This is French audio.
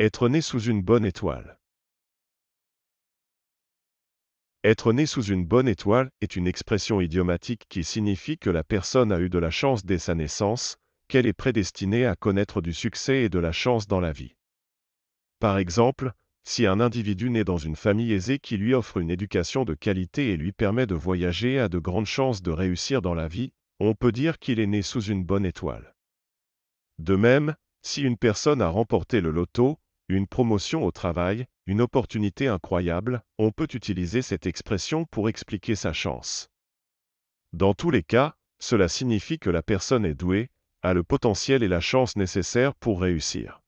Être né sous une bonne étoile. Être né sous une bonne étoile est une expression idiomatique qui signifie que la personne a eu de la chance dès sa naissance, qu'elle est prédestinée à connaître du succès et de la chance dans la vie. Par exemple, si un individu naît dans une famille aisée qui lui offre une éducation de qualité et lui permet de voyager a de grandes chances de réussir dans la vie, on peut dire qu'il est né sous une bonne étoile. De même, si une personne a remporté le loto, une promotion au travail, une opportunité incroyable, on peut utiliser cette expression pour expliquer sa chance. Dans tous les cas, cela signifie que la personne est douée, a le potentiel et la chance nécessaires pour réussir.